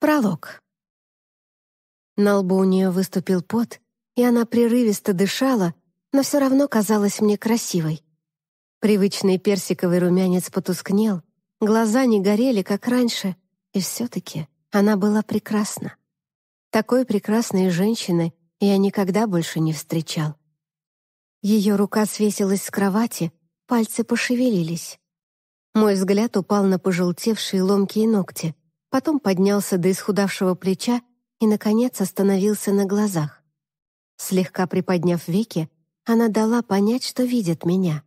Пролог. На лбу у нее выступил пот, и она прерывисто дышала, но все равно казалась мне красивой. Привычный персиковый румянец потускнел, глаза не горели, как раньше, и все-таки она была прекрасна. Такой прекрасной женщины я никогда больше не встречал. Ее рука свесилась с кровати, пальцы пошевелились. Мой взгляд упал на пожелтевшие ломкие ногти потом поднялся до исхудавшего плеча и, наконец, остановился на глазах. Слегка приподняв веки, она дала понять, что видит меня.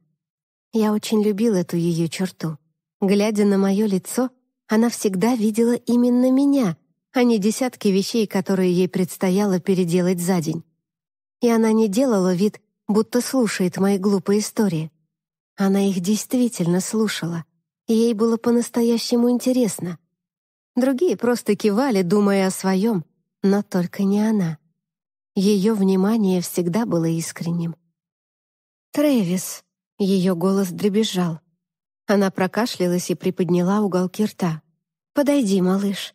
Я очень любил эту ее черту. Глядя на мое лицо, она всегда видела именно меня, а не десятки вещей, которые ей предстояло переделать за день. И она не делала вид, будто слушает мои глупые истории. Она их действительно слушала. Ей было по-настоящему интересно. Другие просто кивали, думая о своем, но только не она. Ее внимание всегда было искренним. «Трэвис!» — ее голос дребезжал. Она прокашлялась и приподняла уголки рта. «Подойди, малыш.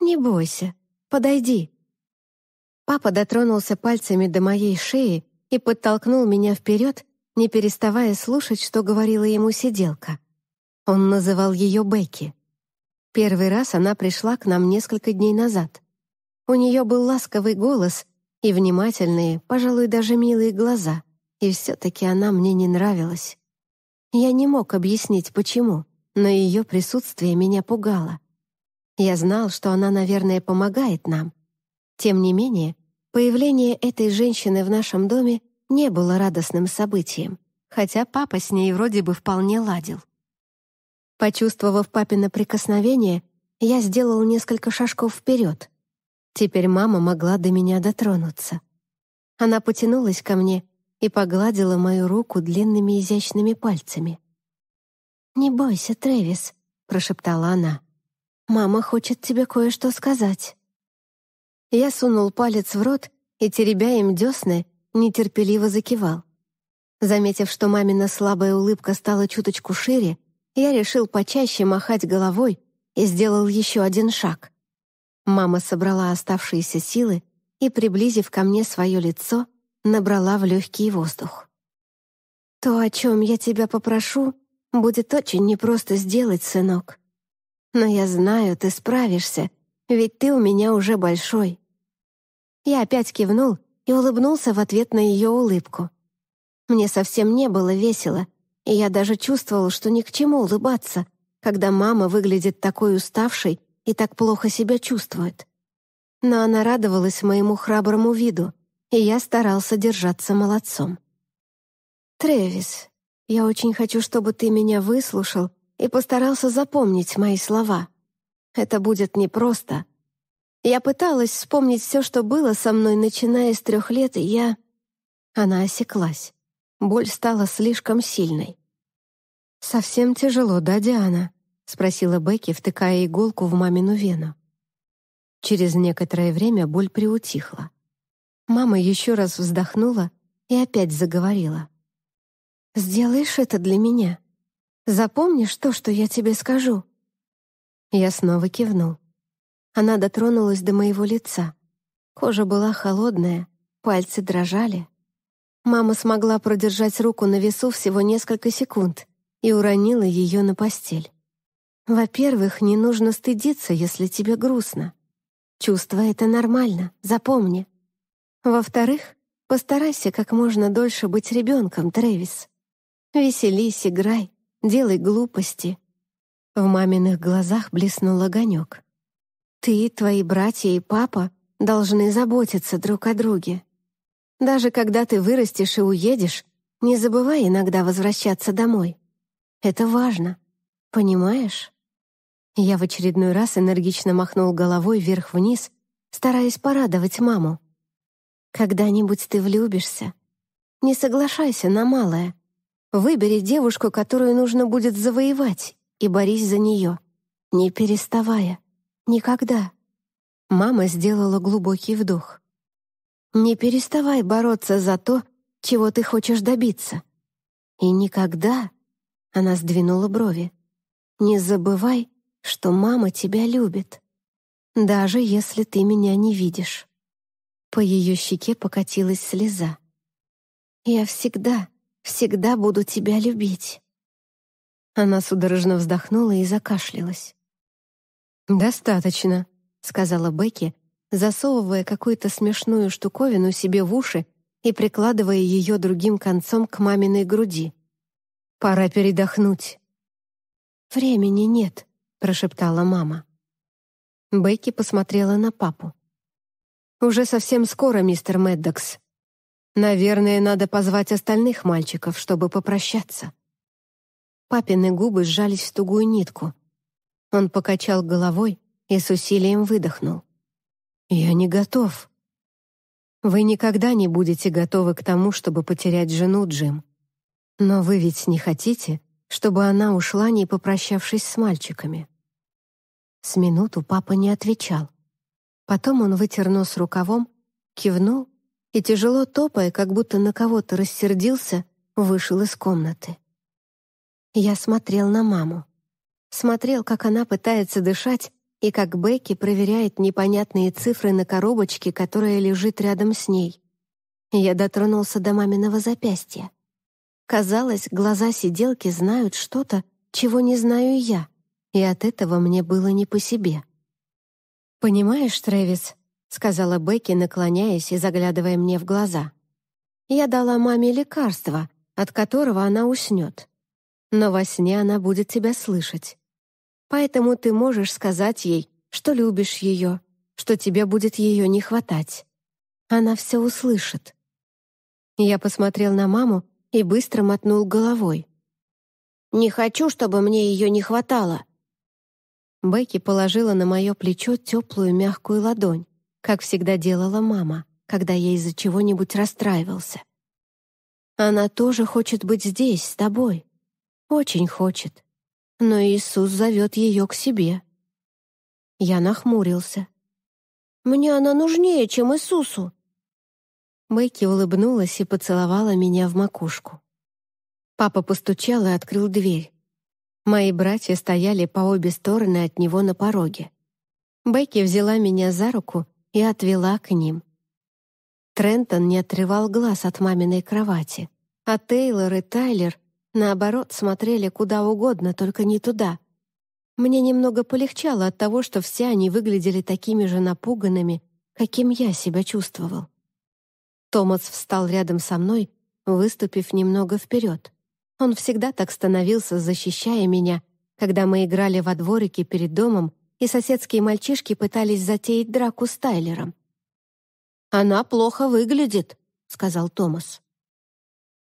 Не бойся. Подойди». Папа дотронулся пальцами до моей шеи и подтолкнул меня вперед, не переставая слушать, что говорила ему сиделка. Он называл ее Бекки. Первый раз она пришла к нам несколько дней назад. У нее был ласковый голос и внимательные, пожалуй, даже милые глаза, и все-таки она мне не нравилась. Я не мог объяснить, почему, но ее присутствие меня пугало. Я знал, что она, наверное, помогает нам. Тем не менее, появление этой женщины в нашем доме не было радостным событием, хотя папа с ней вроде бы вполне ладил. Почувствовав папино прикосновение, я сделал несколько шажков вперед. Теперь мама могла до меня дотронуться. Она потянулась ко мне и погладила мою руку длинными изящными пальцами. «Не бойся, Трэвис», — прошептала она. «Мама хочет тебе кое-что сказать». Я сунул палец в рот и, теребя им десны, нетерпеливо закивал. Заметив, что мамина слабая улыбка стала чуточку шире, я решил почаще махать головой и сделал еще один шаг. Мама собрала оставшиеся силы и, приблизив ко мне свое лицо, набрала в легкий воздух. «То, о чем я тебя попрошу, будет очень непросто сделать, сынок. Но я знаю, ты справишься, ведь ты у меня уже большой». Я опять кивнул и улыбнулся в ответ на ее улыбку. Мне совсем не было весело, и я даже чувствовал, что ни к чему улыбаться, когда мама выглядит такой уставшей и так плохо себя чувствует. Но она радовалась моему храброму виду, и я старался держаться молодцом. Тревис, я очень хочу, чтобы ты меня выслушал и постарался запомнить мои слова. Это будет непросто. Я пыталась вспомнить все, что было со мной, начиная с трех лет, и я...» Она осеклась. Боль стала слишком сильной. «Совсем тяжело, да, Диана?» — спросила Бекки, втыкая иголку в мамину вену. Через некоторое время боль приутихла. Мама еще раз вздохнула и опять заговорила. «Сделаешь это для меня? Запомнишь то, что я тебе скажу?» Я снова кивнул. Она дотронулась до моего лица. Кожа была холодная, пальцы дрожали. Мама смогла продержать руку на весу всего несколько секунд и уронила ее на постель. Во-первых, не нужно стыдиться, если тебе грустно. Чувство — это нормально, запомни. Во-вторых, постарайся как можно дольше быть ребенком, Трэвис. Веселись, играй, делай глупости. В маминых глазах блеснул огонек. Ты, твои братья и папа должны заботиться друг о друге. Даже когда ты вырастешь и уедешь, не забывай иногда возвращаться домой. Это важно. Понимаешь? Я в очередной раз энергично махнул головой вверх-вниз, стараясь порадовать маму. Когда-нибудь ты влюбишься. Не соглашайся на малое. Выбери девушку, которую нужно будет завоевать, и борись за нее, не переставая. Никогда. Мама сделала глубокий вдох. Не переставай бороться за то, чего ты хочешь добиться. И никогда, — она сдвинула брови, — не забывай, что мама тебя любит, даже если ты меня не видишь. По ее щеке покатилась слеза. «Я всегда, всегда буду тебя любить». Она судорожно вздохнула и закашлялась. «Достаточно», — сказала Бекки, засовывая какую-то смешную штуковину себе в уши и прикладывая ее другим концом к маминой груди. «Пора передохнуть». «Времени нет», — прошептала мама. Бекки посмотрела на папу. «Уже совсем скоро, мистер Меддокс. Наверное, надо позвать остальных мальчиков, чтобы попрощаться». Папины губы сжались в тугую нитку. Он покачал головой и с усилием выдохнул. Я не готов. Вы никогда не будете готовы к тому, чтобы потерять жену, Джим. Но вы ведь не хотите, чтобы она ушла, не попрощавшись с мальчиками. С минуту папа не отвечал. Потом он вытер нос рукавом, кивнул и, тяжело топая, как будто на кого-то рассердился, вышел из комнаты. Я смотрел на маму. Смотрел, как она пытается дышать, и как Бекки проверяет непонятные цифры на коробочке, которая лежит рядом с ней. Я дотронулся до маминого запястья. Казалось, глаза сиделки знают что-то, чего не знаю я, и от этого мне было не по себе. «Понимаешь, Трэвис», — сказала Бекки, наклоняясь и заглядывая мне в глаза, «я дала маме лекарство, от которого она уснет. Но во сне она будет тебя слышать. Поэтому ты можешь сказать ей, что любишь ее, что тебе будет ее не хватать. Она все услышит. Я посмотрел на маму и быстро мотнул головой. «Не хочу, чтобы мне ее не хватало». Бекки положила на мое плечо теплую мягкую ладонь, как всегда делала мама, когда я из-за чего-нибудь расстраивался. «Она тоже хочет быть здесь, с тобой. Очень хочет но Иисус зовет ее к себе. Я нахмурился. «Мне она нужнее, чем Иисусу!» Бекки улыбнулась и поцеловала меня в макушку. Папа постучал и открыл дверь. Мои братья стояли по обе стороны от него на пороге. Бекки взяла меня за руку и отвела к ним. Трентон не отрывал глаз от маминой кровати, а Тейлор и Тайлер Наоборот, смотрели куда угодно, только не туда. Мне немного полегчало от того, что все они выглядели такими же напуганными, каким я себя чувствовал. Томас встал рядом со мной, выступив немного вперед. Он всегда так становился, защищая меня, когда мы играли во дворике перед домом, и соседские мальчишки пытались затеять драку с Тайлером. «Она плохо выглядит», — сказал Томас.